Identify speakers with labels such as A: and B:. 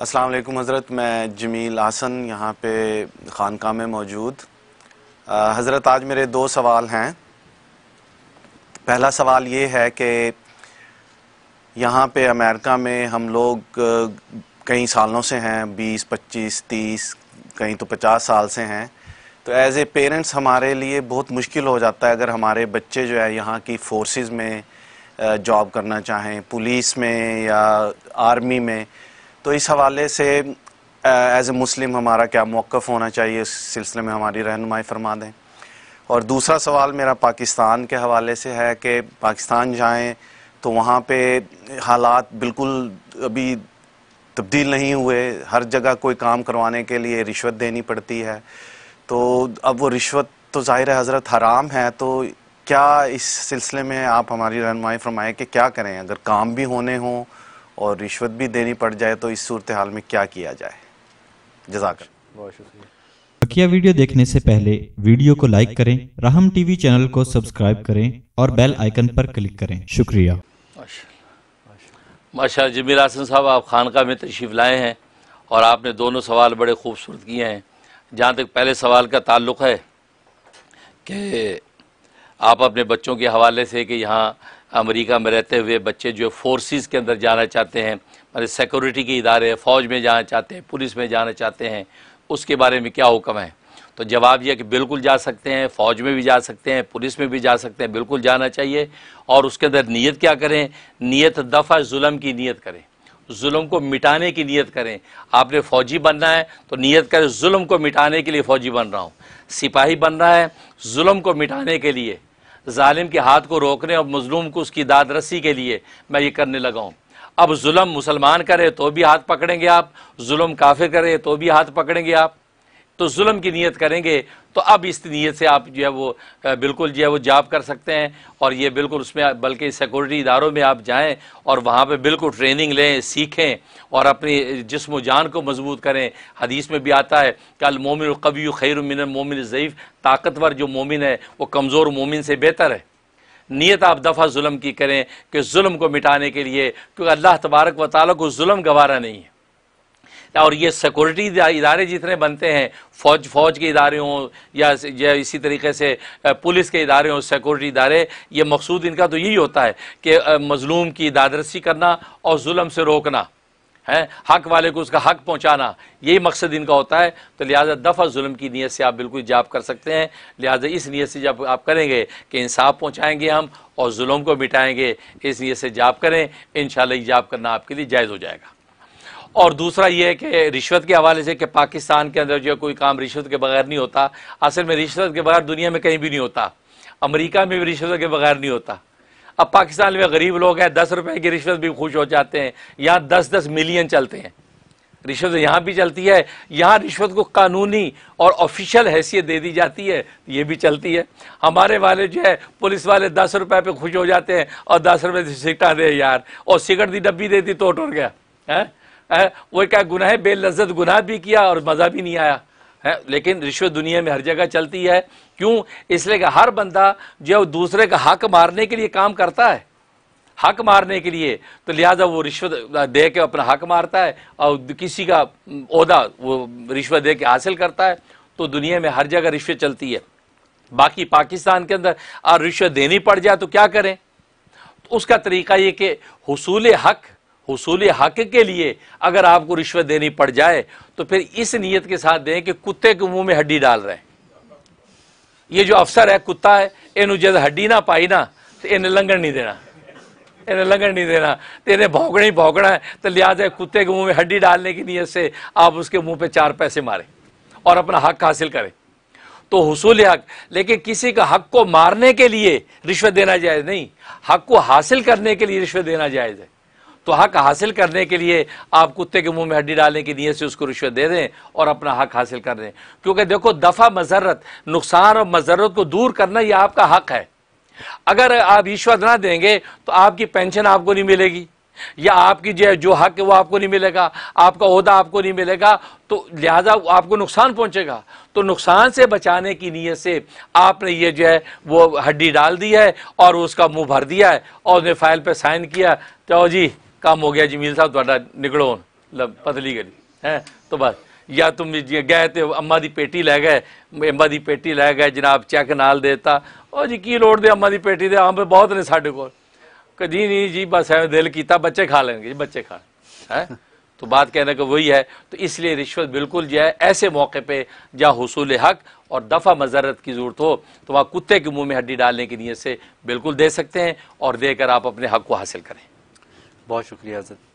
A: असलम हज़रत मैं जमील आसन यहाँ पे खानका में मौजूद हज़रत आज मेरे दो सवाल हैं पहला सवाल ये है कि यहाँ पे अमेरिका में हम लोग कई सालों से हैं 20, 25, 30 कहीं तो 50 साल से हैं तो एज ए पेरेंट्स हमारे लिए बहुत मुश्किल हो जाता है अगर हमारे बच्चे जो है यहाँ की फोर्सेस में जॉब करना चाहें पुलिस में या आर्मी में तो इस हवाले से एज ए मुस्लिम हमारा क्या मौक़ होना चाहिए इस सिलसिले में हमारी रहनुमाई फरमा दें और दूसरा सवाल मेरा पाकिस्तान के हवाले से है कि पाकिस्तान जाए तो वहाँ पे हालात बिल्कुल अभी तब्दील नहीं हुए हर जगह कोई काम करवाने के लिए रिश्वत देनी पड़ती है तो अब वो रिश्वत तो ज़ाहिर हज़रत हराम है तो क्या इस सिलसिले में आप हमारी रहनमाई फरमाएँ कि क्या करें अगर काम भी होने हों और रिश्वत भी देनी पड़ जाए तो इस सूरत हाल में क्या किया जाए जजाक
B: बकिया वीडियो देखने से पहले वीडियो को लाइक करें राहम टीवी चैनल को सब्सक्राइब करें और बेल आइकन पर क्लिक
A: करें शुक्रिया
B: माशा जमीर आसन साहब आप खानका में तशीफ लाए हैं और आपने दोनों सवाल बड़े खूबसूरत किए हैं जहाँ तक पहले सवाल का ताल्लुक़ है कि आप अपने बच्चों के हवाले से कि यहाँ अमेरिका में रहते हुए बच्चे जो है फोर्सेस के अंदर जाना चाहते हैं मतलब सिक्योरिटी के इदारे फ़ौज में जाना चाहते हैं पुलिस में जाना चाहते हैं उसके बारे में क्या हुक्म है तो जवाब यह कि बिल्कुल जा सकते हैं फ़ौज में भी जा सकते हैं पुलिस में भी जा सकते हैं बिल्कुल जाना चाहिए और उसके अंदर नीयत क्या करें नीयत दफ़ा जुल्म की नीयत करें जुल्म को मिटाने की नीयत करें आपने फ़ौजी बनना है तो नीयत करें जुल्म को मिटाने के लिए फ़ौजी बन रहा हूँ सिपाही बन रहा है जुल्म को मिटाने के लिए ालिम के हाथ को रोकने और मजलूम को उसकी दाद रसी के लिए मैं ये करने लगा हूँ अब जुल्म मुसलमान करे तो भी हाथ पकड़ेंगे आप जुल्म काफिर करे तो भी हाथ पकड़ेंगे आप तो जुल्म की नीयत करेंगे तो अब इस नीयत से आप जो है वो बिल्कुल जो है वो जाप कर सकते हैं और ये बिल्कुल उसमें बल्कि सिक्योरिटी इदारों में आप जाएं और वहाँ पे बिल्कुल ट्रेनिंग लें सीखें और अपने जिसम जान को मजबूत करें हदीस में भी आता है कि अलमोमिन कवी खैर मिन मोमिन ज़यीफ़ ताकतवर जो मोमिन है वो कमज़ोर मोमिन से बेहतर है नीयत आप दफ़ा जुल्म की करें कि जुल्म को मिटाने के लिए क्योंकि अल्लाह तबारक व ताली को जुल्म गवारा नहीं है और ये सिक्योरिटी इदारे जितने बनते हैं फौज फौज के इदारे हों या, या इसी तरीके से पुलिस के इदारे हों सिक्योरिटी इदारे ये मकसूद इनका तो यही होता है कि मजलूम की दादरसी करना और जुल्म से रोकना है हक वाले को उसका हक पहुंचाना यही मकसद इनका होता है तो लिहाजा दफ़ा जुल्म की नीयत से आप बिल्कुल जाप कर सकते हैं लिहाजा इस नीयत से जब आप करेंगे कि इंसाफ पहुंचाएंगे हम और जुल्म को मिटाएंगे इस नीयत से जाप करें इन शाला जाप करना आपके लिए जायज़ हो जाएगा और दूसरा ये है कि रिश्वत के हवाले से कि पाकिस्तान के अंदर जो कोई काम रिश्वत के बगैर नहीं होता असल में रिश्वत के बगैर दुनिया में कहीं भी नहीं होता अमेरिका में भी रिश्वत के बगैर नहीं होता अब पाकिस्तान में गरीब लोग हैं दस रुपए की रिश्वत भी खुश हो जाते हैं यहाँ दस दस मिलियन चलते हैं रिश्वत यहाँ भी चलती है यहाँ रिश्वत को कानूनी और ऑफिशियल हैसियत दे दी जाती है तो ये भी चलती है हमारे वाले जो है पुलिस वाले दस रुपए पे खुश हो जाते हैं और दस रुपए सिगटा दे यार और सिगरेट दी डब्बी दे दी तो टूट गया है वो क्या गुनाह है बेलजत गुनाह भी किया और मज़ा भी नहीं आया है लेकिन रिश्वत दुनिया में हर जगह चलती है क्यों इसलिए कि हर बंदा जो है दूसरे का हक मारने के लिए काम करता है हक मारने के लिए तो लिहाजा वो रिश्वत दे के अपना हक मारता है और किसी का अहदा वो रिश्वत दे के हासिल करता है तो दुनिया में हर जगह रिश्वत चलती है बाकी पाकिस्तान के अंदर और रिश्वत देनी पड़ जाए तो क्या करें तो उसका तरीका ये कि हसूल हक़ हसूल हक के लिए अगर आपको रिश्वत देनी पड़ जाए तो फिर इस नीयत के साथ दें कि कुत्ते के मुंह में हड्डी डाल रहे हैं ये जो अफसर है कुत्ता है इन जब हड्डी ना पाई ना तो इन्हें लंघन नहीं देना इन्हें लंघन नहीं देना तो इन्हें भौंकना ही भौंकना है तो लिहाजा कुत्ते के मुंह में हड्डी डालने की नीयत से आप उसके मुंह पे चार पैसे मारें और अपना हक हासिल करें तो हसूल हक लेकिन किसी का हक को मारने के लिए रिश्वत देना जायज़ नहीं हक को हासिल करने के लिए रिश्वत देना जायज़ है तो हक हासिल करने के लिए आप कुत्ते के मुंह में हड्डी डालने की नीयत से उसको रिश्वत दे दें और अपना हक हासिल कर दें क्योंकि देखो दफ़ा मजरत नुकसान और मजरत को दूर करना यह आपका हक है अगर आप रिश्वत ना देंगे तो आपकी पेंशन आपको नहीं मिलेगी या आपकी जो जो हक है वो आपको नहीं मिलेगा आपका अहदा आपको नहीं मिलेगा तो लिहाजा आपको नुकसान पहुंचेगा तो नुकसान से बचाने की नीयत से आपने ये जो है वो हड्डी डाल दी है और उसका मुंह भर दिया है और उसने फाइल पे साइन किया तो जी काम हो गया जमीन साहब थोड़ा निकलो पतली ਪਤਲੀ है तो बस या तुम ਤੁਮ गए तो अम्मा की पेटी लै गए ਅੰਮਾ की पेटी लै गए जनाब ਚੈੱਕ नाल देता और जी की ਲੋੜ अम्मा की पेटी दे ਦੇ बहुत ने साडे को जी नहीं जी बस है दिल किया बच्चे खा लेंगे जी बच्चे खा है तो बात कहने का वही है तो इसलिए रिश्वत बिल्कुल जो है ऐसे मौके पर जहाँ हसूल हक और दफ़ा मजरत की ज़रूरत हो तो वहाँ कुत्ते के मुँह में हड्डी डालने की नीयत से बिल्कुल दे सकते हैं और देकर आप अपने हक को हासिल करें बहुत शुक्रिया हजरत